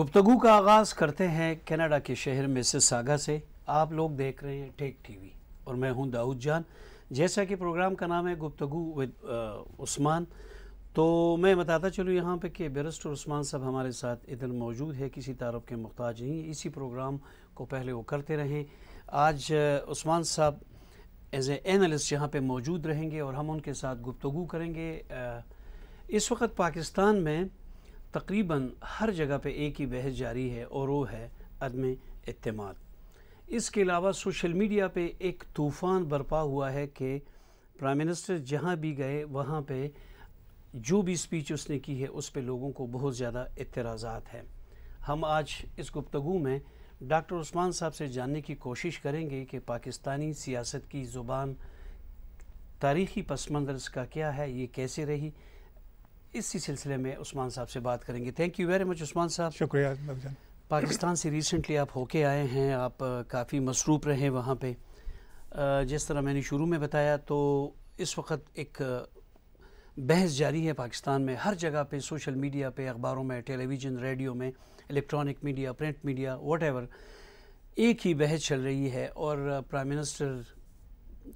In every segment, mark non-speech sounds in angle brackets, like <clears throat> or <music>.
गुप्तगु का आगाज़ करते हैं कनाडा के शहर में से आप लोग देख रहे हैं टेक टीवी और मैं हूं दाऊद जान जैसा कि प्रोग्राम का नाम है गुप्तगु विद उस्मान तो मैं बताता चलूँ यहाँ पे कि बेरस्ट और उस्मान साहब हमारे साथ इधर मौजूद है किसी तारफ़ के मुहताज नहीं इसी प्रोग्राम को पहले वो करते रहें आज उस्मान साहब एज एनालिस्ट यहाँ पे मौजूद रहेंगे और हम उनके साथ गुप्तगु करेंगे इस वक्त पाकिस्तान में तकरीबन हर जगह पे एक ही बहस जारी है और वो है अदम अतमाद इसके अलावा सोशल मीडिया पे एक तूफ़ान बरपा हुआ है कि प्राइम मिनिस्टर जहाँ भी गए वहाँ पे जो भी स्पीच उसने की है उस पर लोगों को बहुत ज़्यादा इतराजा हैं हम आज इस गुफ्तु में डॉक्टर उस्मान साहब से जानने की कोशिश करेंगे कि पाकिस्तानी सियासत की ज़ुबान तारीखी पस मंदरस का क्या है ये कैसे रही इसी सिलसिले में उस्मान साहब से बात करेंगे thank you very much Usman Sahab शुक्रिया पाकिस्तान से रिसेंटली आप होके आए हैं आप काफ़ी मसरूफ़ रहे वहाँ पर जिस तरह मैंने शुरू में बताया तो इस वक्त एक बहस जारी है पाकिस्तान में हर जगह पे सोशल मीडिया पे अखबारों में टेलीविज़न रेडियो में electronic media print media what एक ही बहस चल रही है और प्राइम मिनिस्टर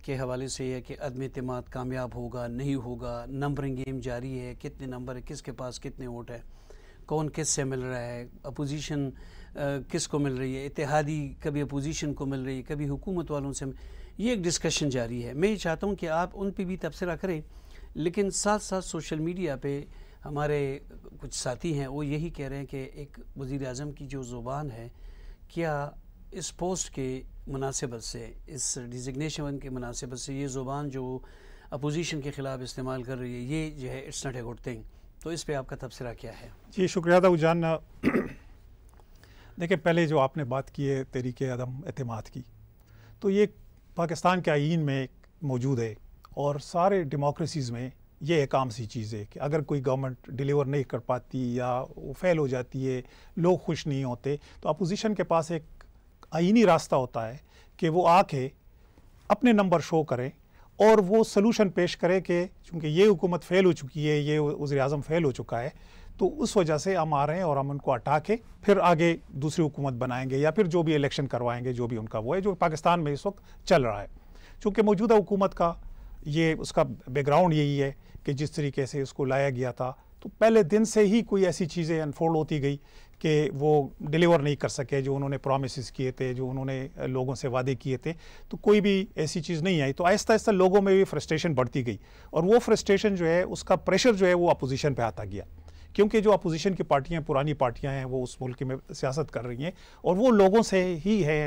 के हवाले से है कि अदम अतमाद कामयाब होगा नहीं होगा नंबरिंग गेम जारी है कितने नंबर है किसके पास कितने वोट है कौन किस से मिल रहा है अपोजिशन किस को मिल रही है इतिहादी कभी अपोजिशन को मिल रही है कभी हुकूमत वालों से ये एक डिस्कशन जारी है मैं ये चाहता हूँ कि आप उन पर भी तबसरा करें लेकिन साथ साथ सोशल मीडिया पर हमारे कुछ साथी हैं वो यही कह रहे हैं कि एक वज़ी अजम की जो ज़ुबान है क्या इस पोस्ट के मुनासिबत से इस डिजिग्नेशन के मुनासिबत से ये ज़ुबान जो अपोजिशन के ख़िलाफ़ इस्तेमाल कर रही है ये जो है it's not a good thing तो इस पर आपका तबसरा क्या है जी शुक्रिया उजान <clears throat> देखिए पहले जो आपने बात की है तरीके अदम अतमाद की तो ये पाकिस्तान के आइन में मौजूद है और सारे डेमोक्रेसीज़ में ये एक आम सी चीज़ है कि अगर कोई गवर्नमेंट डिलीवर नहीं कर पाती या वो फेल हो जाती है लोग खुश नहीं होते तो अपोजिशन के पास एक आइनी रास्ता होता है कि वो आके अपने नंबर शो करें और वो सलूशन पेश करें कि चूँकि ये हुकूमत फ़ेल हो चुकी है ये वजी अजम फ़ेल हो चुका है तो उस वजह से हम आ रहे हैं और हम उनको हटा के फिर आगे दूसरी हुकूमत बनाएंगे या फिर जो भी इलेक्शन करवाएंगे जो भी उनका वो है जो पाकिस्तान में इस वक्त चल रहा है चूँकि मौजूदा हुकूमत का ये उसका बैकग्राउंड यही है कि जिस तरीके से इसको लाया गया था तो पहले दिन से ही कोई ऐसी चीज़ें अनफोल्ड होती गई कि वो डिलीवर नहीं कर सके जो उन्होंने प्रामिस किए थे जो उन्होंने लोगों से वादे किए थे तो कोई भी ऐसी चीज़ नहीं आई तो आहिस्ता आहिस्ता लोगों में भी फ्रस्ट्रेशन बढ़ती गई और वो फ्रस्ट्रेशन जो है उसका प्रेशर जो है वो अपोजिशन पर आता गया क्योंकि जो अपोजिशन की पार्टियाँ पुरानी पार्टियाँ हैं वो उस मुल्क में सियासत कर रही हैं और वो लोगों से ही है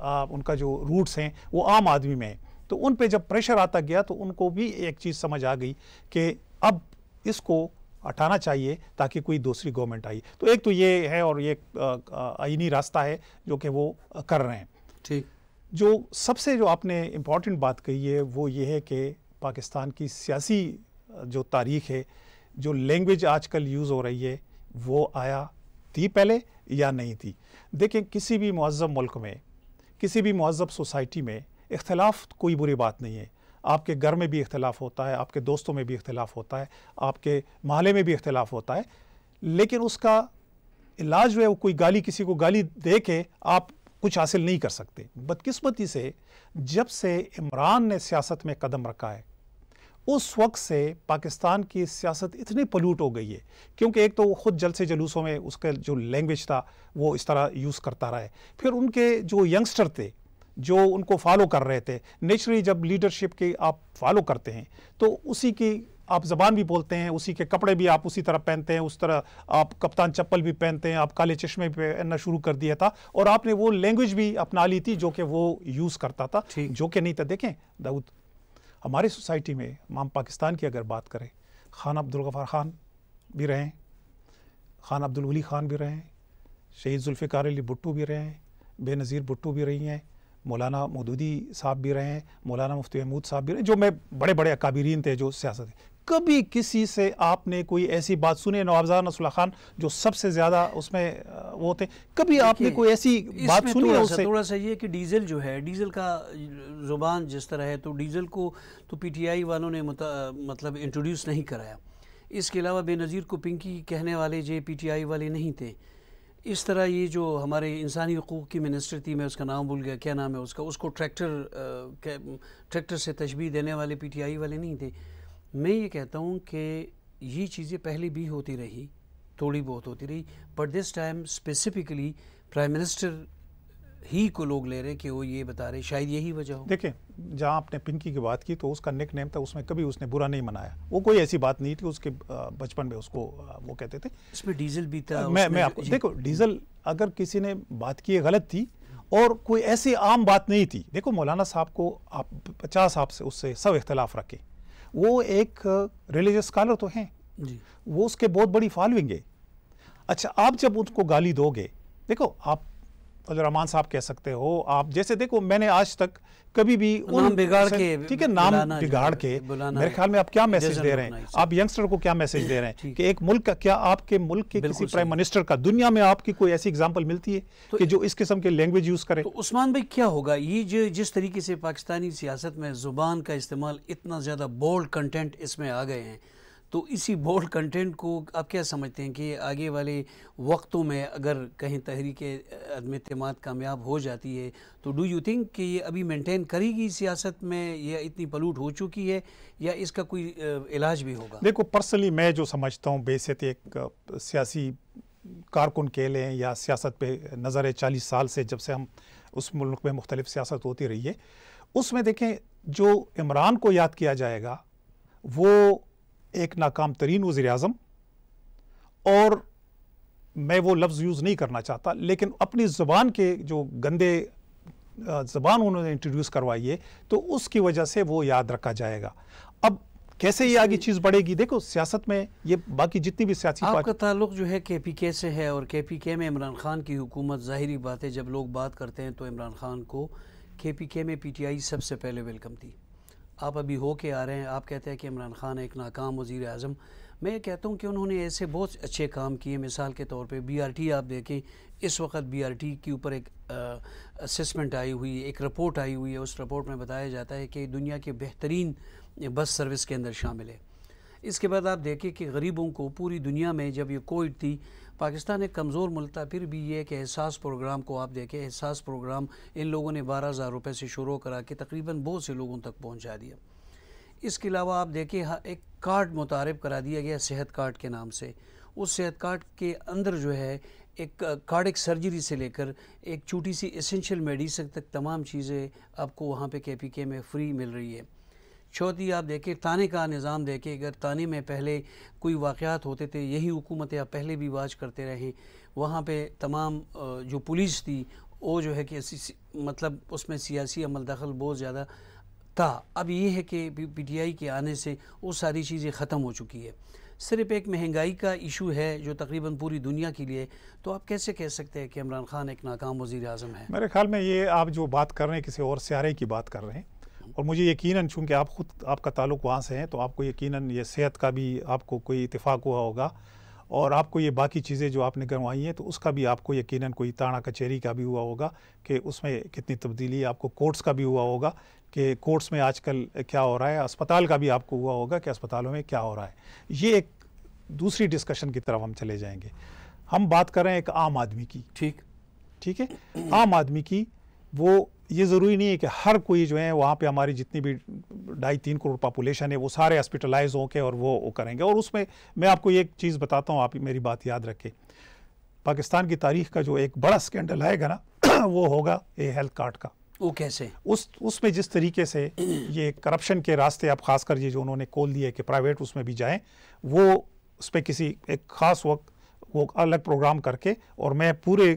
आ, उनका जो रूट्स हैं वो आम आदमी में है तो उन पे जब प्रेशर आता गया तो उनको भी एक चीज़ समझ आ गई कि अब इसको हटाना चाहिए ताकि कोई दूसरी गवर्नमेंट आई तो एक तो ये है और ये आइनी रास्ता है जो कि वो कर रहे हैं ठीक जो सबसे जो आपने इम्पॉर्टेंट बात कही है वो ये है कि पाकिस्तान की सियासी जो तारीख है जो लैंग्वेज आजकल यूज़ हो रही है वो आया थी पहले या नहीं थी देखें किसी भी महजब मुल्क में किसी भी महजब सोसाइटी में इख्तलाफ कोई बुरी बात नहीं है आपके घर में भी इख्तलाफ होता है आपके दोस्तों में भी इख्तलाफ होता है आपके महल में भी इख्तलाफ होता है लेकिन उसका इलाज जो है वो कोई गाली किसी को गाली दे के आप कुछ हासिल नहीं कर सकते बदकिस्मती से जब से इमरान ने सियासत में कदम रखा है उस वक्त से पाकिस्तान की सियासत इतनी पल्यूट हो गई है क्योंकि एक तो वो ख़ुद जलसे जलूसों में उसका जो लैंग्वेज था वो इस तरह यूज़ करता रहा है फिर उनके जो यंगस्टर थे जो उनको फॉलो कर रहे थे नेचुरली जब लीडरशिप की आप फॉलो करते हैं तो उसी की आप जबान भी बोलते हैं उसी के कपड़े भी आप उसी तरह पहनते हैं उस तरह आप कप्तान चप्पल भी पहनते हैं आप काले चश्मे पहनना शुरू कर दिया था और आपने वो लैंग्वेज भी अपना ली थी जो कि वो यूज़ करता था जो कि नहीं था देखें दाऊद हमारे सोसाइटी में माम पाकिस्तान की अगर बात करें खान अब्दुल गफ़ार खान भी रहे खान अब्दुल वली खान भी रहे शहीद जुल्फ़िकार अली भुट्टू भी रहे बेनज़ीर भुट्टू भी रही हैं मौलाना मदूदी साहब भी रहे हैं मौलाना मुफ्ती महमूद साहब भी रहे जो मैं बड़े बड़े अकाबरीन थे जो सियासत कभी किसी से आपने कोई ऐसी बात सुनी नवाबजा नसुल्ला खान जो सबसे ज़्यादा उसमें वो थे कभी आपने कोई ऐसी बात सुनी थोड़ा सा थोड़ा सा ये कि डीजल जो है डीजल का जुबान जिस तरह है तो डीजल को तो पीटीआई वालों ने मतलब इंट्रोड्यूस नहीं कराया इसके अलावा बेनज़ीर को पिंकी कहने वाले जे पी वाले नहीं थे इस तरह ये जो हमारे इंसानी हकूक़ की मिनिस्टर थी मैं उसका नाम भूल गया क्या नाम है उसका उसको ट्रैक्टर ट्रैक्टर से तशबी देने वाले पी टी आई वाले नहीं थे मैं ये कहता हूँ कि ये चीज़ें पहले भी होती रही थोड़ी बहुत होती रही but this time specifically prime minister ही को लोग ले रहे हैं कि वो ये बता रहे शायद यही वजह हो देखिए जहाँ आपने पिंकी की बात की तो उसका निक नेम था उसमें कभी उसने बुरा नहीं मनाया वो कोई ऐसी बात नहीं थी उसके बचपन में उसको वो कहते थे उसमें डीजल भी था मैं मैं आपको देखो डीजल अगर किसी ने बात की गलत थी और कोई ऐसी आम बात नहीं थी देखो मौलाना साहब को आप पचास आप से उससे सब इख्तलाफ रखें वो एक रिलीजियस स्कॉलर तो हैं वो उसके बहुत बड़ी फॉलोइंग है अच्छा आप जब उनको गाली दोगे देखो आप रहमान साहब कह सकते हो आप जैसे देखो मैंने आज तक कभी भी नाम बिगाड़ के ठीक है नाम बिगाड़ के मेरे ख्याल में आप क्या मैसेज दे रहे हैं आप यंगस्टर को क्या मैसेज दे रहे हैं कि एक मुल्क का क्या आपके मुल्क के किसी प्राइम मिनिस्टर का दुनिया में आपकी कोई ऐसी एग्जांपल मिलती है तो कि जो इस किस्म के लैंग्वेज यूज करे तो उस्मान भाई क्या होगा ये जो जिस तरीके से पाकिस्तानी सियासत में जुबान का इस्तेमाल इतना ज्यादा बोल्ड कंटेंट इसमें आ गए हैं तो इसी बोल्ड कंटेंट को आप क्या समझते हैं कि आगे वाले वक्तों में अगर कहीं तहरीक अदम अतमाद कामयाब हो जाती है तो डू यू थिंक कि ये अभी मेंटेन करेगी सियासत में यह इतनी पलूट हो चुकी है या इसका कोई इलाज भी होगा देखो पर्सनली मैं जो समझता हूँ बेसत एक सियासी कारकुन कह लें या सियासत पे नज़र है चालीस साल से जब से हम उस मुल्क में मुख्तलिफ सियासत होती रही है उसमें देखें जो इमरान को याद किया जाएगा वो एक नाकाम तरीन वज़ी अजम और मैं वो लफ्ज़ यूज़ नहीं करना चाहता लेकिन अपनी ज़बान के जो गंदे ज़बान उन्होंने इंट्रोड्यूस करवाई है तो उसकी वजह से वो याद रखा जाएगा अब कैसे ये आगे चीज़ बढ़ेगी देखो सियासत में ये बाकी जितनी भी सियासी आपका ताल्लुक जो है के पी के से है और के पी के में इमरान खान की हुकूमत ज़ाहरी बात है जब लोग बात करते हैं तो इमरान खान को के पी के में पी टी आई सबसे पहले वेलकम थी आप अभी हो के आ रहे हैं आप कहते हैं कि इमरान खान एक नाकाम वज़ी अजम मैं ये कहता हूँ कि उन्होंने ऐसे बहुत अच्छे काम किए मिसाल के तौर पे बीआरटी आप देखें इस वक्त बीआरटी के ऊपर एक असमेंट आई हुई एक रिपोर्ट आई हुई है उस रिपोर्ट में बताया जाता है कि दुनिया के बेहतरीन बस सर्विस के अंदर शामिल है इसके बाद आप देखें कि गरीबों को पूरी दुनिया में जब ये कोविड थी पाकिस्तान एक कमज़ोर मुल्क था फिर भी ये कि एहसास प्रोग्राम को आप देखें एहसास प्रोग्राम इन लोगों ने बारह हज़ार रुपये से शुरू करा के तकरीबन बहुत से लोगों तक पहुँचा दिया इसके अलावा आप देखिए हाँ एक कार्ड मुतारब करा दिया गया सेहत कार्ड के नाम से उस सेहत कार्ड के अंदर जो है एक कार्डिक सर्जरी से लेकर एक छोटी सी एसेंशियल मेडिसिन तक तमाम चीज़ें आपको वहाँ पे के में फ्री मिल रही है चौथी आप देखें ताने का निज़ाम देखें अगर ताने में पहले कोई वाक़ात होते थे यही हुकूमत आप पहले भी वाज करते रहे वहाँ पर तमाम जो पुलिस थी वो जो है कि मतलब उसमें सियासी अमल दखल बहुत ज़्यादा था अब ये है कि पी टी आई के आने से वो सारी चीज़ें ख़त्म हो चुकी है सिर्फ एक महंगाई का इशू है जो तकरीबन पूरी दुनिया के लिए तो आप कैसे कह सकते हैं कि इमरान खान एक नाकाम वजीर अजम है मेरे ख्याल में ये आप जो बात कर रहे हैं किसी और स्यारे की बात कर रहे हैं और मुझे यकीनन चूँकि आप ख़ुद आपका ताल्लुक वहाँ से हैं तो आपको यकीनन ये सेहत का भी आपको कोई इतफाक़ हुआ होगा और आपको ये बाकी चीज़ें जो आपने करवाई हैं तो उसका भी आपको यकीनन कोई ताना कचहरी का भी हुआ होगा कि उसमें कितनी तब्दीली आपको कोर्ट्स का भी हुआ होगा कि कोर्ट्स में आजकल क्या हो रहा है अस्पताल का भी आपको हुआ होगा कि अस्पतालों में क्या हो रहा है ये एक दूसरी डिस्कशन की तरफ हम चले जाएंगे हम बात करें एक आम आदमी की ठीक ठीक है आम आदमी की वो ये ज़रूरी नहीं है कि हर कोई जो है वहाँ पे हमारी जितनी भी ढाई तीन करोड़ पॉपुलेशन है वो सारे हॉस्पिटलाइज होके और वो, वो करेंगे और उसमें मैं आपको एक चीज़ बताता हूँ आप मेरी बात याद रखें पाकिस्तान की तारीख का जो एक बड़ा स्कैंडल आएगा ना <clears throat> वो होगा ये हेल्थ कार्ड का वो कैसे उस उसमें जिस तरीके से <clears throat> ये करप्शन के रास्ते आप खासकर ये जो उन्होंने खोल दिए कि प्राइवेट उसमें भी जाएं वो उस पर किसी एक ख़ास वक्त वो अलग प्रोग्राम करके और मैं पूरे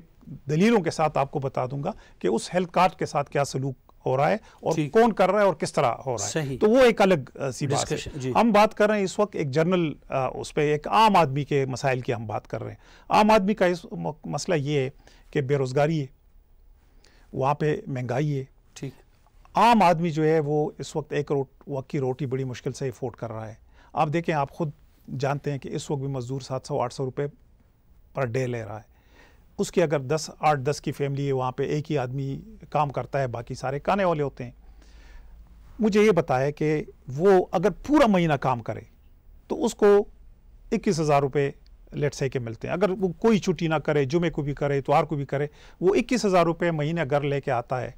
दलीलों के साथ आपको बता दूंगा कि उस हेल्थ कार्ड के साथ क्या सलूक हो रहा है और कौन कर रहा है और किस तरह हो रहा है तो वो एक अलग सी बात है हम बात कर रहे हैं इस वक्त एक जर्नल उस पर एक आम आदमी के मसाइल की हम बात कर रहे हैं आम आदमी का इस मसला ये है कि बेरोज़गारी है वहाँ पे महंगाई है ठीक आम आदमी जो है वो इस वक्त एक रोट वक्त की रोटी बड़ी मुश्किल से अफोर्ड कर रहा है आप देखें आप खुद जानते हैं कि इस वक्त भी मज़दूर सात सौ आठ सौ रुपये पर डे ले रहा है उसकी अगर दस आठ दस की फैमिली है वहाँ पे एक ही आदमी काम करता है बाकी सारे काने वाले होते हैं मुझे ये बताया कि वो अगर पूरा महीना काम करे तो उसको इक्कीस हज़ार रुपये लेट से के मिलते हैं अगर वो कोई छुट्टी ना करे जुमे को भी करे इतवार को भी करे वो इक्कीस हज़ार रुपये महीने घर लेके आता है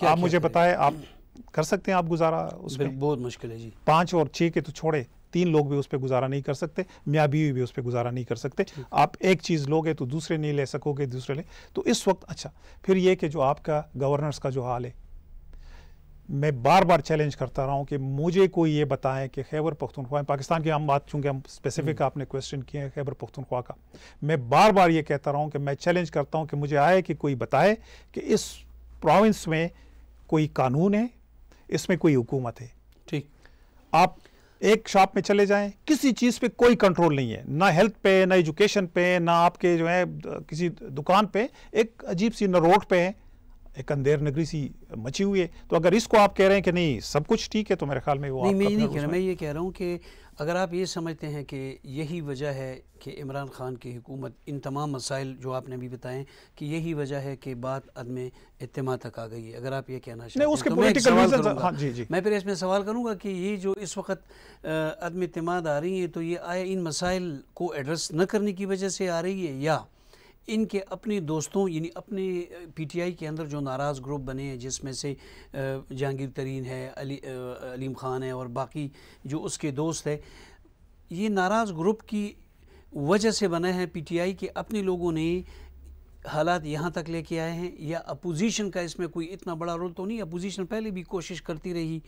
तो आप मुझे बताएं आप कर सकते हैं आप गुजारा उसमें बहुत मुश्किल है जी पाँच और छः के तो छोड़े तीन लोग भी उस पर गुजारा नहीं कर सकते मियाँ बीवी भी उस पर गुजारा नहीं कर सकते आप एक चीज़ लोगे तो दूसरे नहीं ले सकोगे दूसरे ले तो इस वक्त अच्छा फिर ये कि जो आपका गवर्नर्स का जो हाल है मैं बार बार चैलेंज करता रहा हूँ कि मुझे कोई ये बताएं कि खैबर पख्तनख्वा पाकिस्तान की हम बात चूँकि हम स्पेसिफिक हम्म। आपने क्वेश्चन किए हैं खैबर पख्तनख्वा का मैं बार बार ये कहता रहा हूँ कि मैं चैलेंज करता हूँ कि मुझे आए कि कोई बताए कि इस प्रोविंस में कोई कानून है इसमें कोई हुकूमत है ठीक आप एक शॉप में चले जाएं किसी चीज़ पे कोई कंट्रोल नहीं है ना हेल्थ पे ना एजुकेशन पे ना आपके जो है किसी दुकान पे एक अजीब सी न रोड पे है एक अंधेर नगरी सी मची हुई है तो अगर इसको आप कह रहे हैं कि नहीं सब कुछ ठीक है तो मेरे ख्याल में वो नहीं मैं नहीं कह रहा मैं ये कह रहा हूँ कि अगर आप ये समझते हैं कि यही वजह है कि इमरान ख़ान की हुकूमत इन तमाम मसाइल जो आपने अभी बताएं कि यही वजह है कि बात अदम इतम तक आ गई है अगर आप ये कहना चाहते हैं उसके तो मैं, सवाल हाँ, जी, जी। मैं फिर इसमें सवाल करूँगा कि ये जो इस वक्त अदम इतमाद आ रही है तो ये आया इन मसाइल को एड्रेस न करने की वजह से आ रही है या इनके अपने दोस्तों यानी अपने पीटीआई के अंदर जो नाराज़ ग्रुप बने हैं जिसमें से जहांगीर तरीन है अली अलीम ख़ान है और बाकी जो उसके दोस्त है ये नाराज़ ग्रुप की वजह से बने हैं पीटीआई के अपने लोगों ने हालात यहाँ तक लेके आए हैं या अपोजिशन का इसमें कोई इतना बड़ा रोल तो नहीं अपोजिशन पहले भी कोशिश करती रही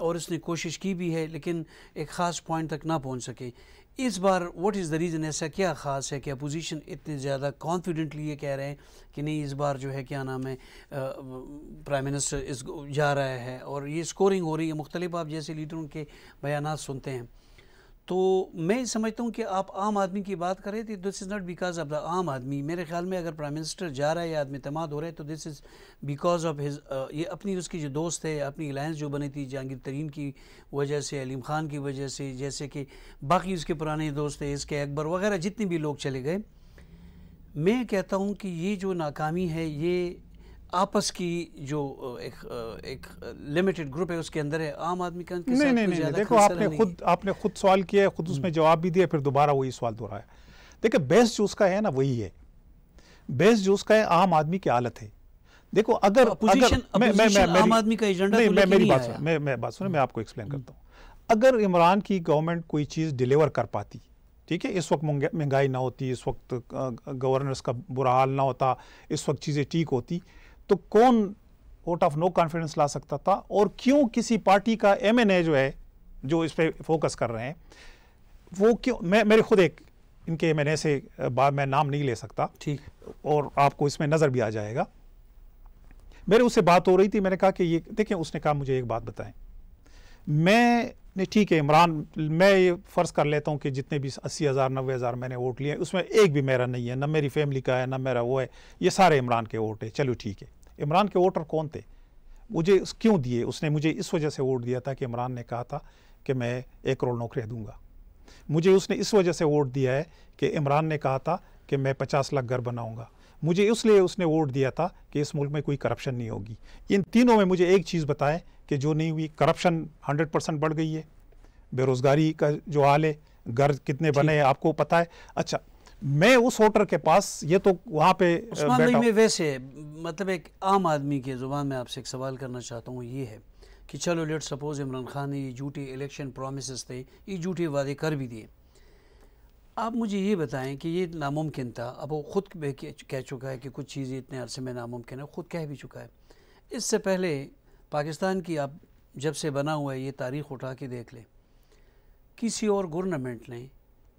और इसने कोशिश की भी है लेकिन एक ख़ास पॉइंट तक ना पहुँच सके इस बार व्हाट इज़ द रीज़न ऐसा क्या ख़ास है कि अपोजिशन इतने ज़्यादा कॉन्फिडेंटली ये कह रहे हैं कि नहीं इस बार जो है क्या नाम है प्राइम मिनिस्टर इस जा रहा है और ये स्कोरिंग हो रही है मुख्तलिफ आप जैसे लीडरों के बयान सुनते हैं तो मैं समझता हूँ कि आप आम आदमी की बात करें तो this is not because of the aam aadmi मेरे ख्याल में अगर प्राइम मिनिस्टर जा रहा है या आदमी तमाद हो रहा है तो this is because of his ये अपनी उसकी जो दोस्त है अपनी अलायंस जो बनी थी जहांगीर तरीन की वजह से अलीम खान की वजह से जैसे कि बाकी उसके पुराने दोस्त हैं इसके अकबर वगैरह जितने भी लोग चले गए मैं कहता हूँ कि ये जो नाकामी है ये आपस की जो एक एक लिमिटेड ग्रुप है उसके अंदर है आम आदमी का नहीं नहीं नहीं, देखो आपने खुद आपने खुद सवाल किया है खुद हम्म। उसमें जवाब भी दिया फिर दोबारा वही सवाल दोहराया देखिए बेस्ट जो उसका है ना वही है बेस्ट जो उसका है आम आदमी की हालत है देखो अगर तो मैं बात सुन मैं हम्म। आपको एक्सप्लेन हम्म। करता हूँ अगर इमरान की गवर्नमेंट कोई चीज़ डिलीवर कर पाती ठीक है इस वक्त महंगाई ना होती इस वक्त गवर्नर्स का बुरा हाल ना होता इस वक्त चीज़ें ठीक होती तो कौन वोट ऑफ नो कॉन्फिडेंस ला सकता था और क्यों किसी पार्टी का एम जो है जो इस पर फोकस कर रहे हैं वो क्यों मैं मेरे खुद एक इनके एम से बाद मैं नाम नहीं ले सकता ठीक और आपको इसमें नज़र भी आ जाएगा मेरे उससे बात हो रही थी मैंने कहा कि ये देखें उसने कहा मुझे एक बात बताएं मैं नहीं ठीक है इमरान मैं ये फ़र्ज़ कर लेता हूँ कि जितने भी अस्सी हज़ार नब्बे हज़ार मैंने वोट लिए उसमें एक भी मेरा नहीं है ना मेरी फैमिली का है ना मेरा वो है ये सारे इमरान के वोट है चलो ठीक है इमरान के वोटर कौन थे मुझे क्यों दिए उसने मुझे इस वजह से वोट दिया था कि इमरान ने कहा था कि मैं एक करोड़ नौकरियाँ दूंगा मुझे उसने इस वजह से वोट दिया है कि इमरान ने कहा था कि मैं पचास लाख घर बनाऊंगा मुझे इसलिए उसने वोट दिया था कि इस मुल्क में कोई करप्शन नहीं होगी इन तीनों में मुझे एक चीज़ बताएं कि जो नहीं हुई करप्शन हंड्रेड परसेंट बढ़ गई है बेरोज़गारी का जो हाल है घर कितने बने हैं आपको पता है अच्छा मैं उस होटल के पास ये तो वहाँ पे में वैसे मतलब एक आम आदमी की ज़ुबान में आपसे एक सवाल करना चाहता हूँ ये है कि चलो लेट सपोज इमरान खान ने ये झूठी इलेक्शन प्रोमिस थे ये झूठे वादे कर भी दिए आप मुझे ये बताएं कि ये नामुमकिन था अब वो ख़ुद कह चुका है कि कुछ चीज़ें इतने अरसे में नामुमकिन है ख़ुद कह भी चुका है इससे पहले पाकिस्तान की आप जब से बना हुआ है ये तारीख उठा के देख लें किसी और गवर्नमेंट ने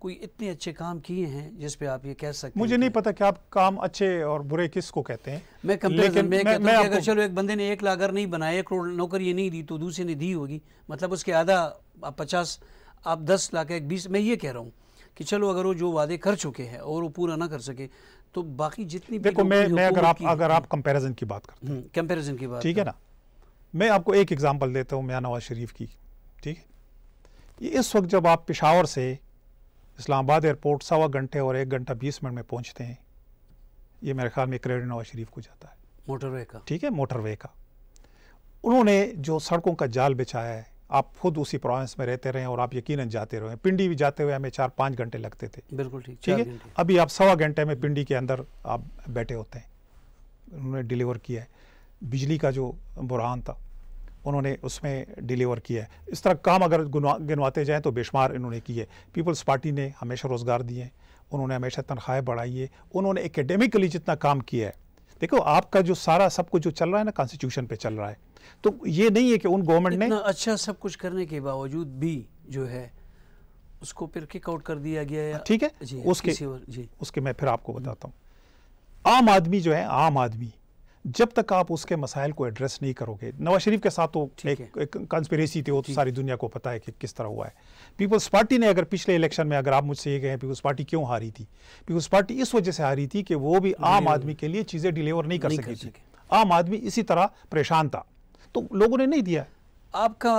कोई इतने अच्छे काम किए हैं जिस पे आप ये कह सकते मुझे नहीं पता कि आप काम अच्छे और बुरे किस को कहते हैं मैं लेकिन मैं, मैं, मैं अगर चलो एक बंदे ने एक लाख अगर नहीं बनाया एक करोड़ नौकरी ये नहीं दी तो दूसरे ने दी होगी मतलब उसके आधा आप पचास आप दस लाख एक बीस मैं ये कह रहा हूँ कि चलो अगर वो जो वादे कर चुके हैं और वो पूरा ना कर सके तो बाकी जितनी देखो मैं मैं अगर आप अगर आप कंपैरिजन की बात करते हैं कंपैरिजन हम्म, की बात ठीक है ना मैं आपको एक एग्जांपल देता हूँ मियाँ नवाज शरीफ की ठीक है इस वक्त जब आप पिशावर से इस्लामाबाद एयरपोर्ट सवा घंटे और एक घंटा बीस मिनट में पहुँचते हैं ये मेरे ख्याल में करेड नवाज शरीफ को जाता है मोटरवे का ठीक है मोटरवे का उन्होंने जो सड़कों का जाल बिछाया है आप खुद उसी प्रोवेंस में रहते रहे और आप यकीनन जाते रहे पिंडी भी जाते हुए हमें चार पाँच घंटे लगते थे बिल्कुल ठीक ठीक है अभी आप सवा घंटे में पिंडी के अंदर आप बैठे होते हैं उन्होंने डिलीवर किया है बिजली का जो बुरहान था उन्होंने उसमें डिलीवर किया है इस तरह काम अगर गिनवाते जाएँ तो बेशुमार इन्होंने किए पीपल्स पार्टी ने हमेशा रोज़गार दिए उन्होंने हमेशा तनख्वाहें बढ़ाई है उन्होंने एकेडमिकली जितना काम किया है देखो आपका जो सारा सब कुछ जो चल रहा है ना कॉन्स्टिट्यूशन पे चल रहा है तो ये नहीं है कि उन गवर्नमेंट ने अच्छा सब कुछ करने के बावजूद भी जो है उसको फिर किक आउट कर दिया गया है ठीक है उसके जी उसके मैं फिर आपको बताता हूँ आम आदमी जो है आम आदमी जब तक आप उसके मसाइल को एड्रेस नहीं करोगे नवाज शरीफ के साथ तो एक, एक कंस्पिरेसी थी वो तो सारी दुनिया को पता है कि किस तरह हुआ है पीपल्स पार्टी ने अगर पिछले इलेक्शन में अगर आप मुझसे ये कहें पीपल्स पार्टी क्यों हारी थी पीपल्स पार्टी इस वजह से हारी थी कि वो भी आम आदमी के लिए चीज़ें डिलीवर नहीं कर सकी थी आम आदमी इसी तरह परेशान था तो लोगों ने नहीं दिया आपका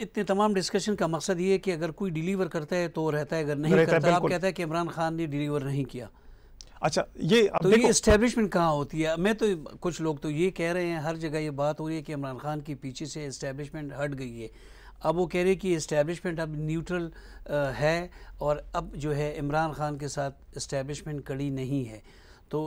इतने तमाम डिस्कशन का मकसद ये है कि अगर कोई डिलीवर करता है तो रहता है अगर नहीं करता आप कहते है कि इमरान खान ने डिलीवर नहीं किया अच्छा ये अब तो देखो, ये इस्टेब्लिशमेंट कहाँ होती है मैं तो कुछ लोग तो ये कह रहे हैं हर जगह ये बात हो रही है कि इमरान खान की पीछे से इस्टेब्लिशमेंट हट गई है अब वो कह रहे हैं कि इस्टेब्लिशमेंट अब न्यूट्रल है और अब जो है इमरान खान के साथ इस्टेब्लिशमेंट कड़ी नहीं है तो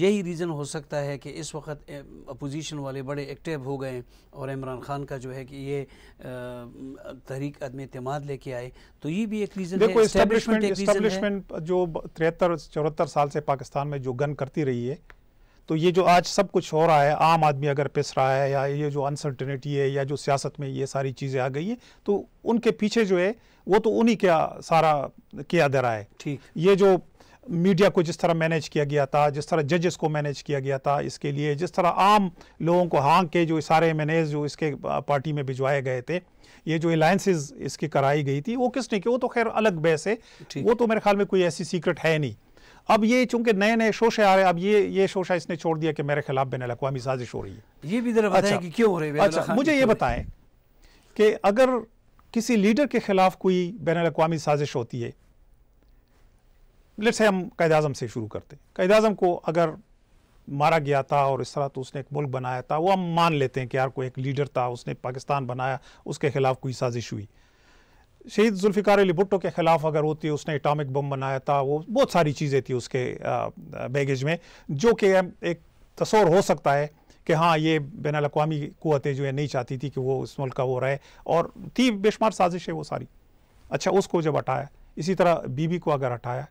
यही रीज़न हो सकता है कि इस वक्त अपोजिशन वाले बड़े एक्टिव हो गए और इमरान खान का जो है कि ये तहरीक अदम अतमाद लेके आए तो ये भी एक रीज़न देखो इस्टेब्लिशमेंट जो तिहत्तर चौहत्तर साल से पाकिस्तान में जो गन करती रही है तो ये जो आज सब कुछ हो रहा है आम आदमी अगर पिस रहा है या ये जो अनसर्टनिटी है या जो सियासत में ये सारी चीज़ें आ गई हैं तो उनके पीछे जो है वो तो उन्हीं का सारा किया दे रहा है ठीक ये जो मीडिया को जिस तरह मैनेज किया गया था जिस तरह जजेस को मैनेज किया गया था इसके लिए जिस तरह आम लोगों को हाँक के जो सारे एम जो इसके पार्टी में भिजवाए गए थे ये जो अलायंसेज इसकी कराई गई थी वो किसने की वो तो खैर अलग बहस है वो तो मेरे ख्याल में कोई ऐसी सीक्रेट है नहीं अब ये चूंकि नए नए शोशे आ रहे हैं अब ये ये शोशा इसने छोड़ दिया कि मेरे खिलाफ बैन अवी साजिश हो रही है ये भी जरा अच्छा, कि क्यों हो रही है अच्छा मुझे ये बताएं कि अगर किसी लीडर के खिलाफ कोई बैन अवी साजिश होती है लेट्स हम कैद अजम से शुरू करते हैं कैद अजम को अगर मारा गया था और इस तरह तो उसने एक मुल्क बनाया था वो हम मान लेते हैं कि यार कोई एक लीडर था उसने पाकिस्तान बनाया उसके खिलाफ कोई साजिश हुई शहीद जुल्फ़िकार अली भुट्टो के ख़िलाफ़ अगर होती उसने एटॉमिक बम बनाया था वो बहुत सारी चीज़ें थी उसके बैगेज में जो कि एक तस्वर हो सकता है कि हाँ ये बैन अवी कुतें जो है नहीं चाहती थी कि वो इस मुल्क का वो रहे और थी बेशुमार साजिश है वो सारी अच्छा उसको जब हटाया इसी तरह बीबी को अगर हटाया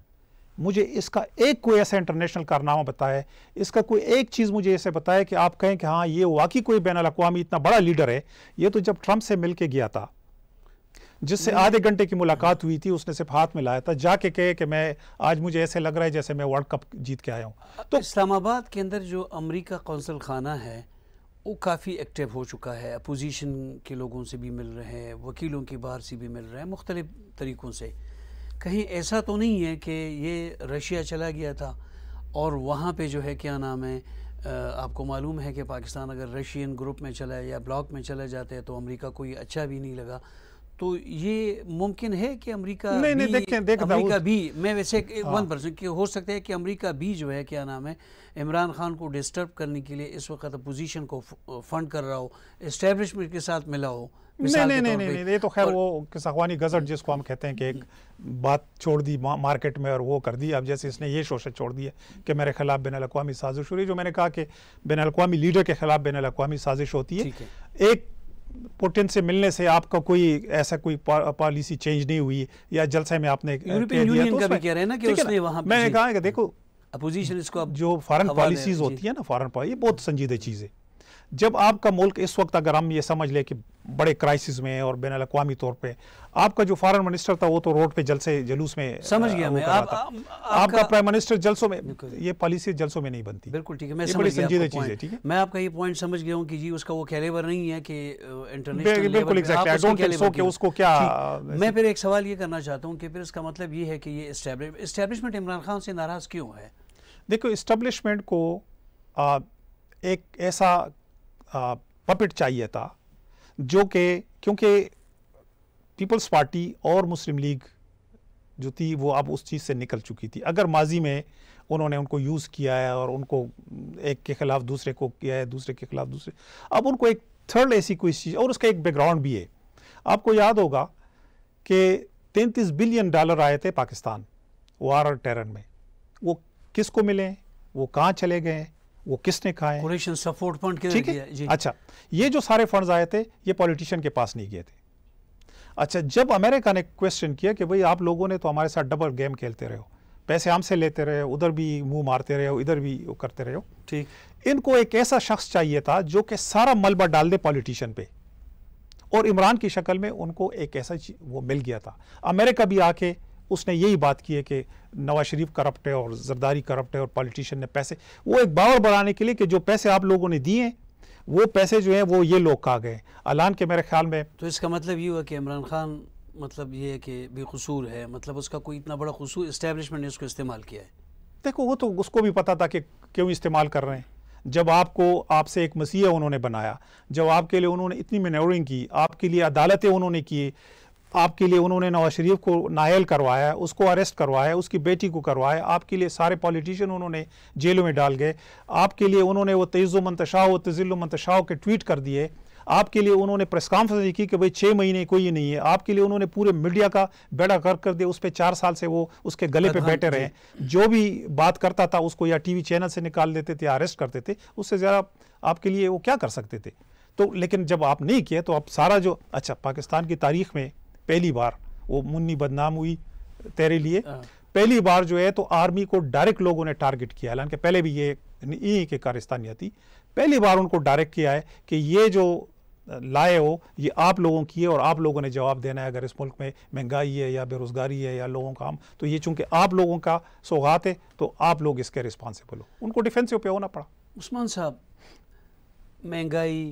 मुझे इसका एक कोई ऐसा इंटरनेशनल कारनामा बताए इसका कोई एक चीज़ मुझे ऐसे बताए कि आप कहें कि हाँ ये वाकई कोई बैन अवी इतना बड़ा लीडर है ये तो जब ट्रंप से मिल के गया था जिससे हम्म। आधे घंटे की मुलाकात हुई थी उसने सिर्फ हाथ मिलाया था जाके कहे कि मैं आज मुझे ऐसे लग रहा है जैसे मैं वर्ल्ड कप जीत के आया हूँ तो इस्लामाबाद के अंदर जो अमरीका कौंसल खाना है वो काफ़ी एक्टिव हो चुका है अपोजिशन के लोगों से भी मिल रहे हैं वकीलों की बाहर से भी मिल रहे हैं मुख्तलिफ तरीक़ों से कहीं ऐसा तो नहीं है कि ये रशिया चला गया था और वहाँ पे जो है क्या नाम है आपको मालूम है कि पाकिस्तान अगर रशियन ग्रुप में चला या ब्लॉक में चले जाते हैं तो अमेरिका को ये अच्छा भी नहीं लगा तो ये मुमकिन है कि अमेरिका नहीं नहीं देखें देख अमेरिका भी मैं वैसे हाँ। वन परसेंट कि हो सकता है कि अमेरिका भी जो है क्या नाम है इमरान खान को डिस्टर्ब करने के लिए इस वक्त अपोजिशन को फंड कर रहा हो इस्टेब्लिशमेंट के साथ मिला हो नहीं नहीं नहीं नहीं ये तो खैर वो सखवानी गजट जिसको हम कहते हैं कि एक बात छोड़ दी मार्केट में और वो कर दी अब जैसे इसने ये शोशत छोड़ दी है कि मेरे खिलाफ बैन अवी साजिश हो रही जो मैंने कहा कि बैन अवी लीडर के खिलाफ बैन अवी साजिश होती है एक पुटिन से मिलने से आपका कोई ऐसा कोई पॉलिसी चेंज नहीं हुई या जलसे में आपने तो कहा देखो अपोजिशन इसको जो फॉरन पॉलिसीज होती है ना फॉरन पॉलिसी बहुत संजीदा चीज़ है जब आपका मुल्क इस वक्त अगर हम ये समझ लें कि बड़े क्राइसिस में और बैन अवी तौर पे आपका जो फॉरेन मिनिस्टर था वो तो रोड पे जलसे जलूस में समझ गया मैं आप, आ, आपका प्राइम मिनिस्टर जलसों में ये पॉलिसी जलसों में नहीं बनती बिल्कुल ठीक है मैं समझ संजीदा चीज है ठीक है मैं आपका ये पॉइंट समझ गया हूँ कि जी उसका वो कैलेवर नहीं है कि इंटरनेशनल उसको क्या मैं फिर एक सवाल ये करना चाहता हूँ कि फिर इसका मतलब ये है कि ये इस्टेब्लिशमेंट इमरान खान से नाराज़ क्यों है देखो इस्टेब्लिशमेंट को एक ऐसा पपिट चाहिए था जो कि क्योंकि पीपल्स पार्टी और मुस्लिम लीग जो थी वो अब उस चीज़ से निकल चुकी थी अगर माजी में उन्होंने उनको यूज़ किया है और उनको एक के ख़िलाफ़ दूसरे को किया है दूसरे के ख़िलाफ़ दूसरे अब उनको एक थर्ड ऐसी कोई चीज़ और उसका एक बैकग्राउंड भी है आपको याद होगा कि तैंतीस बिलियन डॉलर आए थे पाकिस्तान वार और टेरर में वो किस को मिले वो कहाँ चले गए वो किसने कहा है सपोर्ट फंड ठीक है जी। अच्छा ये जो सारे फंड्स आए थे ये पॉलिटिशियन के पास नहीं गए थे अच्छा जब अमेरिका ने क्वेश्चन किया कि भाई आप लोगों ने तो हमारे साथ डबल गेम खेलते रहे हो पैसे हमसे लेते रहे हो उधर भी मुंह मारते रहे हो इधर भी करते रहे हो ठीक इनको एक ऐसा शख्स चाहिए था जो कि सारा मलबा डाल दे पॉलिटिशियन पे और इमरान की शक्ल में उनको एक ऐसा वो मिल गया था अमेरिका भी आके उसने यही बात की है कि नवाज शरीफ करप्ट है और जरदारी करप्ट है और पॉलिटिशियन ने पैसे वो एक बावर बढ़ाने के लिए कि जो पैसे आप लोगों ने दिए वो पैसे जो हैं वो ये लोग कहा गए अलान के मेरे ख्याल में तो इसका मतलब ये हुआ कि इमरान खान मतलब ये है कि बेकसूर है मतलब उसका कोई इतना बड़ा कसूर इस्टेबलिशमेंट ने उसको इस्तेमाल किया है देखो वो तो उसको भी पता था कि क्यों इस्तेमाल कर रहे हैं जब आपको आपसे एक मसीहा उन्होंने बनाया जब आपके लिए उन्होंने इतनी मेनोरिंग की आपके लिए अदालतें उन्होंने किए आपके लिए उन्होंने नवाज शरीफ को नायल करवाया उसको अरेस्ट करवाया उसकी बेटी को करवाया आपके लिए सारे पॉलिटिशियन उन्होंने जेलों में डाल गए आपके लिए उन्होंने वो तेजो मंतशाह व तजिल मंतशाह के ट्वीट कर दिए आपके लिए उन्होंने प्रेस कॉन्फ्रेंस की कि भाई छः महीने कोई नहीं है आपके लिए उन्होंने पूरे मीडिया का बेड़ा कर कर दिया उस पर चार साल से वो उसके गले पे बैठे रहे जो भी बात करता था उसको या टीवी चैनल से निकाल देते थे या अरेस्ट करते थे उससे ज़्यादा आपके लिए वो क्या कर सकते थे तो लेकिन जब आप नहीं किया तो आप सारा जो अच्छा पाकिस्तान की तारीख में पहली बार वो मुन्नी बदनाम हुई तेरे लिए हाँ। पहली बार जो है तो आर्मी को डायरेक्ट लोगों ने टारगेट किया हालांकि पहले भी ये ई के कारस्तानिया थी पहली बार उनको डायरेक्ट किया है कि ये जो लाए हो ये आप लोगों की है और आप लोगों ने जवाब देना है अगर इस मुल्क में महंगाई है या बेरोज़गारी है या लोगों का हम तो ये चूंकि आप लोगों का सौगात है तो आप लोग इसके रिस्पॉन्सिबल हो उनको डिफेंसिव पे होना पड़ा उस्मान साहब महंगाई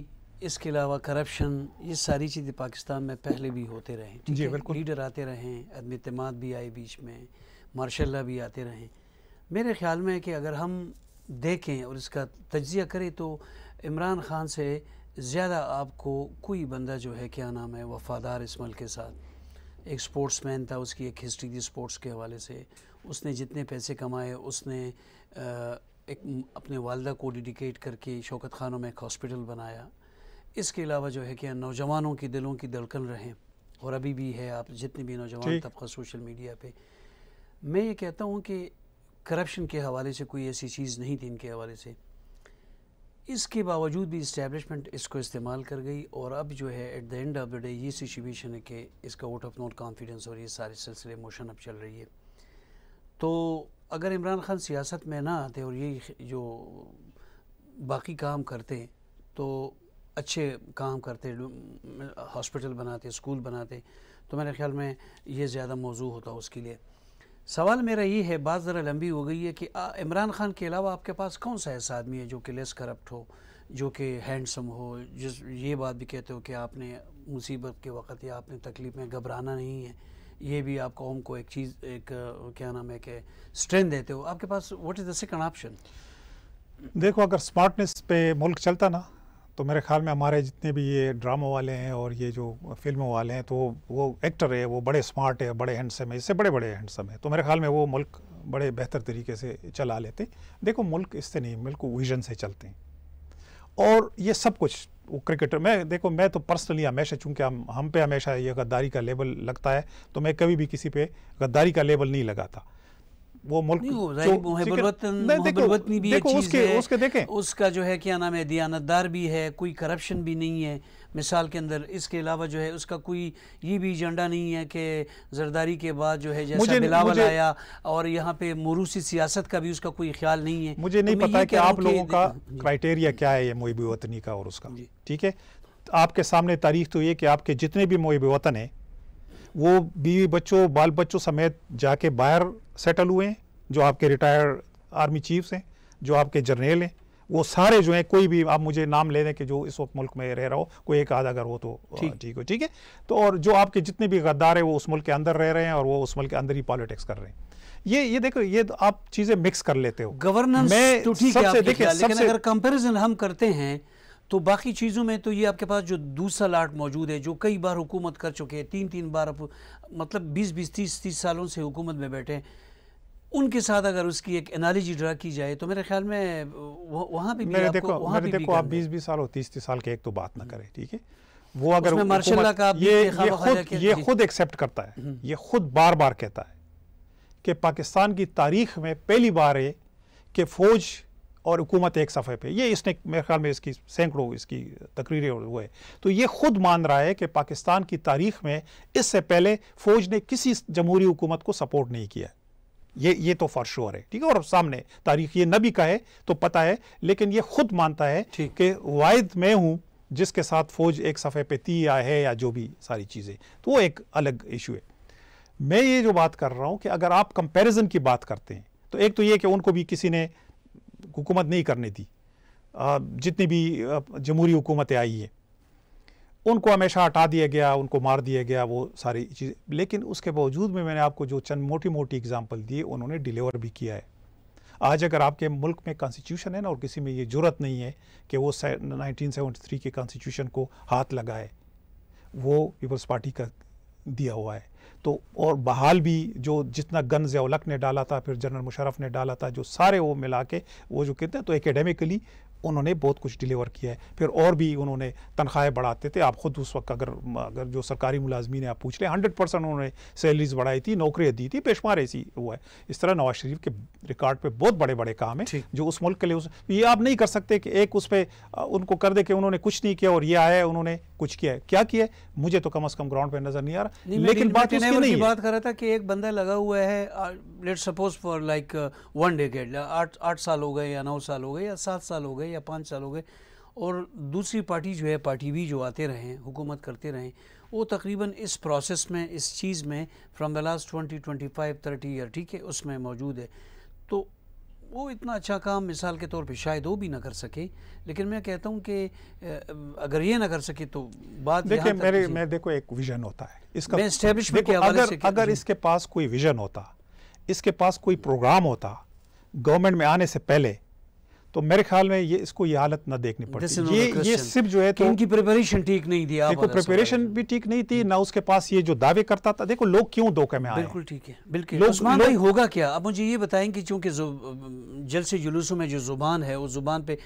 इसके अलावा करप्शन ये सारी चीज़ें पाकिस्तान में पहले भी होते रहे जी बिल्कुल लीडर आते रहें अदम अतमाद भी आए बीच में मार्शाला भी आते रहें मेरे ख्याल में कि अगर हम देखें और इसका तजिया करें तो इमरान ख़ान से ज़्यादा आपको कोई बंदा जो है क्या नाम है वफ़ादार इस मल के साथ एक स्पोर्ट्स मैन था उसकी एक हिस्ट्री थी स्पोर्ट्स के हवाले से उसने जितने पैसे कमाए उसने आ, एक अपने वालदा को डेडिकेट करके शौकत खानों में एक हॉस्पिटल बनाया इसके अलावा जो है कि नौजवानों के दिलों की धड़कन रहें और अभी भी है आप जितने भी नौजवान तबका सोशल मीडिया पे मैं ये कहता हूँ कि करप्शन के हवाले से कोई ऐसी चीज़ नहीं थी इनके हवाले से इसके बावजूद भी इस्टेबलिशमेंट इसको इस्तेमाल कर गई और अब जो है at the end of the day ये सिचुएशन है कि इसका वोट ऑफ नोट कॉन्फिडेंस और ये सारे सिलसिले मोशन अब चल रही है तो अगर इमरान खान सियासत में ना आते और ये जो बाकी काम करते तो अच्छे काम करते हॉस्पिटल बनाते स्कूल बनाते तो मेरे ख्याल में ये ज़्यादा मौजू होता उसके लिए सवाल मेरा ये है बात ज़रा लंबी हो गई है कि इमरान ख़ान के अलावा आपके पास कौन सा ऐसा आदमी है जो कि लेस करप्ट हो जो कि हैंडसम हो जिस ये बात भी कहते हो कि आपने मुसीबत के वक्त या आपने तकलीफ़ में घबराना नहीं है ये भी आप कौम को एक चीज़ एक क्या नाम है कि स्ट्रेंथ देते हो आपके पास what is the second option देखो अगर स्मार्टनेस पे मुल्क चलता ना तो मेरे ख्याल में हमारे जितने भी ये ड्रामों वाले हैं और ये जो फिल्मों वाले हैं तो वो एक्टर है वो बड़े स्मार्ट है बड़े हैंडसम है इससे बड़े बड़े हैंडसम है तो मेरे ख्याल में वो मुल्क बड़े बेहतर तरीके से चला लेते देखो मुल्क इससे नहीं मुल्क विजन से चलते हैं और ये सब कुछ वो क्रिकेटर मैं देखो मैं तो पर्सनली हमेशा चूँकि हम हम पे हमेशा ये गद्दारी का लेबल लगता है तो मैं कभी भी किसी पे गद्दारी का लेबल नहीं लगाता वो मुल्क नहीं वो भी देखो, उसके, है, उसके देखें उसका जो है क्या नाम है दियानतदार भी है कोई करप्शन भी नहीं है मिसाल के अंदर इसके अलावा जो है उसका कोई ये भी एजेंडा नहीं है कि जरदारी के बाद जो है जैसा बिलावल आया और यहाँ पे मरूसी सियासत का भी उसका कोई ख्याल नहीं है मुझे नहीं तो पता कि आप लोगों का क्राइटेरिया क्या है ये मोहब वतनी का और उसका ठीक है आपके सामने तारीख तो ये कि आपके जितने भी मोहब वतन है वो बीवी बच्चों बाल बच्चों समेत जाके बाहर सेटल हुए हैं जो आपके रिटायर्ड आर्मी चीफ्स हैं जो आपके जर्नेल हैं वो सारे जो हैं कोई भी आप मुझे नाम ले दें कि जो इस वक्त मुल्क में रह रहा हो कोई एक आध अगर हो तो ठीक हो ठीक है तो और जो आपके जितने भी गद्दार हैं वो उस मुल्क के अंदर रह रहे हैं और वो उस मुल्क के अंदर ही पॉलिटिक्स कर रहे हैं ये ये देखो ये तो आप चीजें मिक्स कर लेते हो गवर्नेंस तो ठीक है देखिए सबसे अगर कंपैरिजन हम करते हैं तो बाकी चीज़ों में तो ये आपके पास जो दूसरा लाट मौजूद है जो कई बार हुकूमत कर चुके हैं तीन तीन बार मतलब बीस बीस तीस तीस सालों से हुकूमत में बैठे हैं उनके साथ अगर उसकी एक एनालिजी ड्रा की जाए तो मेरे ख्याल में वहाँ भी, मेरे देखो वहाँ मेरे भी देखो भी आप बीस बीस साल और तीस तीस साल के एक तो बात ना हम्म। करें ठीक है वो अगर मार्शा का ये ये खुद ये खुद एक्सेप्ट करता है हम्म। ये खुद बार बार कहता है कि पाकिस्तान की तारीख में पहली बार है कि फौज और हुकूमत एक सफ़े पे ये इसने मेरे ख्याल में इसकी सैकड़ों इसकी तकरीरें हुए तो ये ख़ुद मान रहा है कि पाकिस्तान की तारीख में इससे पहले फ़ौज ने किसी जमहूरी हुकूमत को सपोर्ट नहीं किया ये ये तो फॉर श्योर है ठीक है और सामने तारीख ये नबी का है तो पता है लेकिन ये खुद मानता है कि वायद मैं हूँ जिसके साथ फ़ौज एक सफ़े पे ती या है या जो भी सारी चीज़ें तो वो एक अलग इशू है मैं ये जो बात कर रहा हूँ कि अगर आप कंपैरिजन की बात करते हैं तो एक तो ये कि उनको भी किसी ने हुकूमत नहीं करने दी जितनी भी जमहूरी हुकूमतें आई हैं उनको हमेशा हटा दिया गया उनको मार दिया गया वो सारी चीज़ लेकिन उसके बावजूद में मैंने आपको जो चंद मोटी मोटी एग्जाम्पल दिए उन्होंने डिलीवर भी किया है आज अगर आपके मुल्क में कॉन्स्टिट्यूशन है ना और किसी में ये जरूरत नहीं है कि वो थ्री के कॉन्स्टिट्यूशन को हाथ लगाए वो पीपल्स पार्टी का दिया हुआ है तो और बहाल भी जो जितना गन जयालक ने डाला था फिर जनरल मुशरफ ने डाला था जो सारे वो मिला के वो जो कहते हैं तो एकेडमिकली उन्होंने बहुत कुछ डिलीवर किया है फिर और भी उन्होंने तनख्वाहें बढ़ाते थे आप खुद उस वक्त अगर अगर जो सरकारी मुलाजमीन आप पूछ लें हंड्रेड परसेंट उन्होंने सैलरीज बढ़ाई थी नौकरियाँ दी थी पेशमार ऐसी हुआ है इस तरह नवाज शरीफ के रिकॉर्ड पर बहुत बड़े बड़े काम हैं जो उस मुल्क के लिए उस ये आप नहीं कर सकते कि एक उस पर उनको कर दे कि उन्होंने कुछ नहीं किया और ये आया उन्होंने कुछ किया है क्या किया मुझे तो कम अज़ कम ग्राउंड पर नज़र नहीं आ रहा लेकिन बात नहीं बात कर रहा था कि एक बंदा लगा हुआ है let suppose for like one decade आठ आठ साल हो गए या नौ साल हो गए या सात साल हो गए या पाँच साल हो गए और दूसरी पार्टी जो है पार्टी भी जो आते रहें हुकूमत करते रहें वो तकरीबन इस प्रोसेस में इस चीज़ में from the last twenty twenty five thirty year ठीक है उसमें मौजूद है तो वो इतना अच्छा काम मिसाल के तौर पे शायद वो भी ना कर सके लेकिन मैं कहता हूँ कि अगर ये ना कर सके तो बात देखिए मेरे मैं देखो एक विजन होता है इसका मैं देखो, के अगर, से अगर इसके पास कोई विजन होता इसके पास कोई प्रोग्राम होता गवर्नमेंट में आने से पहले तो मेरे ख्याल में ये इसको ये हालत ना देखनी पड़ती ये ये सिर्फ जो है तो इनकी प्रिपरेशन ठीक नहीं थी देखो प्रिपरेशन भी ठीक नहीं थी ना उसके पास ये जो दावे करता था देखो लोग क्यों धोखे में आए बिल्कुल ठीक है बिल्कुल उस्मान भाई होगा क्या अब मुझे ये बताएंगे चूंकि जलसे जुलूसों में जो ज़ुबान है उस ज़ुबान पे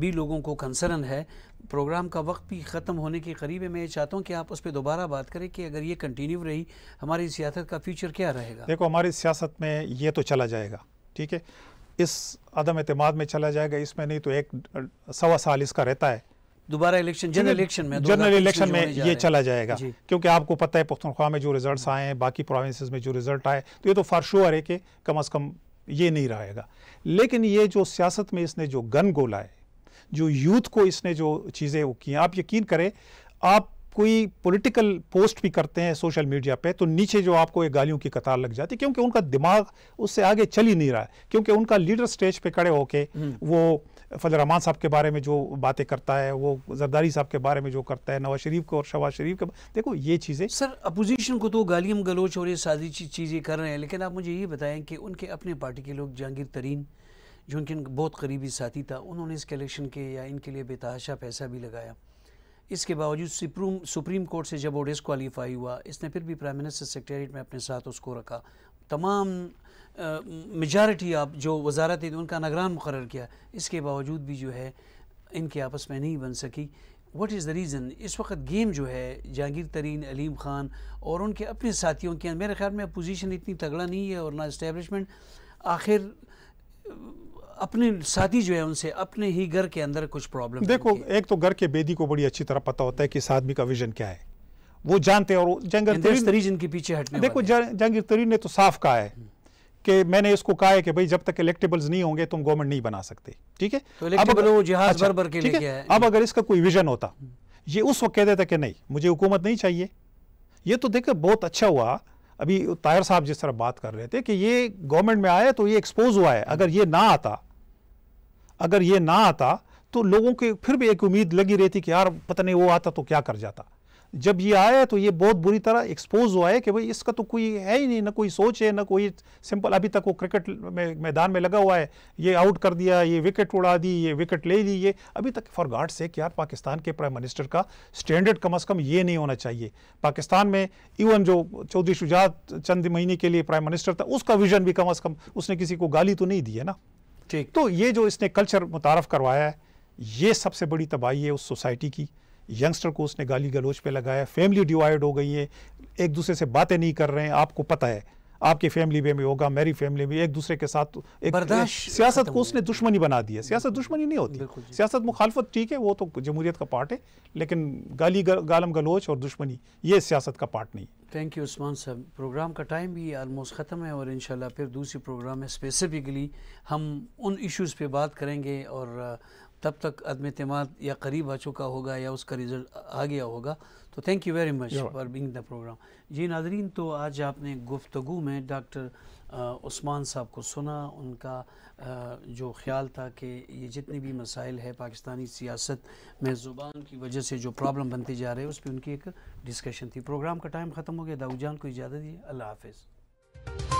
भी लोगों को कंसर्न है प्रोग्राम का वक्त भी ख़त्म होने के करीब है मैं ये चाहता हूँ कि आप उस पर दोबारा बात करें कि अगर ये कंटिन्यू रही हमारी सियासत का फ्यूचर क्या रहेगा देखो हमारी सियासत में ये तो चला जाएगा ठीक है इस अदम अतमाद में चला जाएगा इसमें नहीं तो एक सवा साल इसका रहता है दोबारा इलेक्शन जनरल इलेक्शन में जनरल इलेक्शन में ये चला जाएगा क्योंकि आपको पता है पुख्तनख्वा में जो रिजल्ट आए हैं बाकी प्रोविंसेस में जो रिजल्ट आए तो ये तो फारशोर है कि कम अज़ कम ये नहीं रहेगा लेकिन ये जो सियासत में इसने जो गन गोला है जो यूथ को इसने जो चीज़ें वो किए आप यकीन करें आप कोई पॉलिटिकल पोस्ट भी करते हैं सोशल मीडिया पे तो नीचे जो आपको एक गालियों की कतार लग जाती है क्योंकि उनका दिमाग उससे आगे चल ही नहीं रहा है क्योंकि उनका लीडर स्टेज पे खड़े होके हम्म। वो फजल रहमान साहब के बारे में जो बातें करता है वो जरदारी साहब के बारे में जो करता है नवाज शरीफ को और शवाज शरीफ के देखो ये चीज़ें सर अपोजिशन को तो गालियम गलोच और ये सारी चीज़ें कर रहे हैं लेकिन आप मुझे ये बताएं कि उनके अपने पार्टी के लोग जहांगीर तरीन जो उनके बहुत करीबी साथी था उन्होंने इस कलेक्शन के या इनके लिए बेतहाशा पैसा भी लगाया इसके बावजूद सुप्रीम सुप्रीम कोर्ट से जब वो डिसक्वालीफाई हुआ इसने फिर भी प्राइम मिनिस्टर सेक्रेटरीट में अपने साथ उसको रखा तमाम मेजॉरिटी आप जो वजारत थी उनका नगरान मुकर किया इसके बावजूद भी जो है इनके आपस में नहीं बन सकी वट इज़ द रीज़न इस वक्त गेम जो है जहांगीर तरीन अलीम ख़ान और उनके अपने साथियों के मेरे ख्याल में अपोजिशन इतनी तगड़ा नहीं है और ना इस्टेबलिशमेंट आखिर अपने साथी जो है उनसे अपने ही घर के अंदर कुछ प्रॉब्लम देखो एक तो घर के बेदी को बड़ी अच्छी तरह पता होता है कि इस आदमी का विजन क्या है वो जानते हैं और जंगीर तरीन जिनके पीछे हटने देखो जंगीर तरीन ने तो साफ कहा है हम्म। कि मैंने इसको कहा है कि भाई जब तक इलेक्टेबल्स नहीं होंगे तुम गवर्नमेंट नहीं बना सकते ठीक है तो अब वो जहाज अच्छा, भर भर के लेके आया अब अगर इसका कोई विजन होता हम्म। ये उस वक्त कह देता कि नहीं मुझे हुकूमत नहीं चाहिए ये तो देखो बहुत अच्छा हुआ अभी तायर साहब जिस तरह बात कर रहे थे कि ये गवर्नमेंट में आया तो ये एक्सपोज हुआ है अगर ये ना आता अगर ये ना आता तो लोगों के फिर भी एक उम्मीद लगी रहती कि यार पता नहीं वो आता तो क्या कर जाता जब ये आया तो ये बहुत बुरी तरह एक्सपोज हुआ है कि भाई इसका तो कोई है ही नहीं ना कोई सोच है ना कोई सिंपल अभी तक वो क्रिकेट में मैदान में लगा हुआ है ये आउट कर दिया ये विकेट उड़ा दी ये विकेट ले ली ये अभी तक फॉर गाड से यार पाकिस्तान के प्राइम मिनिस्टर का स्टैंडर्ड कम अज़ कम ये नहीं होना चाहिए पाकिस्तान में इवन जो चौधरी शुजात चंद महीने के लिए प्राइम मिनिस्टर था उसका विजन भी कम अज़ कम उसने किसी को गाली तो नहीं दी है ना ठीक तो ये जो इसने कल्चर मुतारफ करवाया है ये सबसे बड़ी तबाही है उस सोसाइटी की यंगस्टर को उसने गाली गलोच पे लगाया फैमिली डिवाइड हो गई है एक दूसरे से बातें नहीं कर रहे हैं आपको पता है आपकी फैमिली में भी होगा मेरी फैमिली में एक दूसरे के साथ एक सियासत को उसने दुश्मनी बना दी है सियासत दुश्मनी नहीं होती सियासत मुखालफत ठीक है वो तो जमहूरियत का पार्ट है लेकिन गाली गालम गलोच और दुश्मनी ये सियासत का पार्ट नहीं थैंक यू उस्मान साहब प्रोग्राम का टाइम भी आलमोस्ट ख़त्म है और इन फिर दूसरी प्रोग्राम में स्पेसिफिकली हम उन इश्यूज़ पे बात करेंगे और तब तक अदम अतम या करीब आ चुका होगा या उसका रिज़ल्ट आ गया होगा तो thank you very much for being the programme जी नाजरीन तो आज आपने गुफ्तु में डॉक्टर उस्मान साहब को सुना उनका आ, जो ख्याल था कि ये जितने भी मसाइल है पाकिस्तानी सियासत में ज़ुबान की वजह से जो प्रॉब्लम बनती जा रही है उस पर उनकी एक डिस्कशन थी प्रोग्राम का टाइम ख़त्म हो गया दाऊजान को इजाज़त दी अल्लाह हाफिज़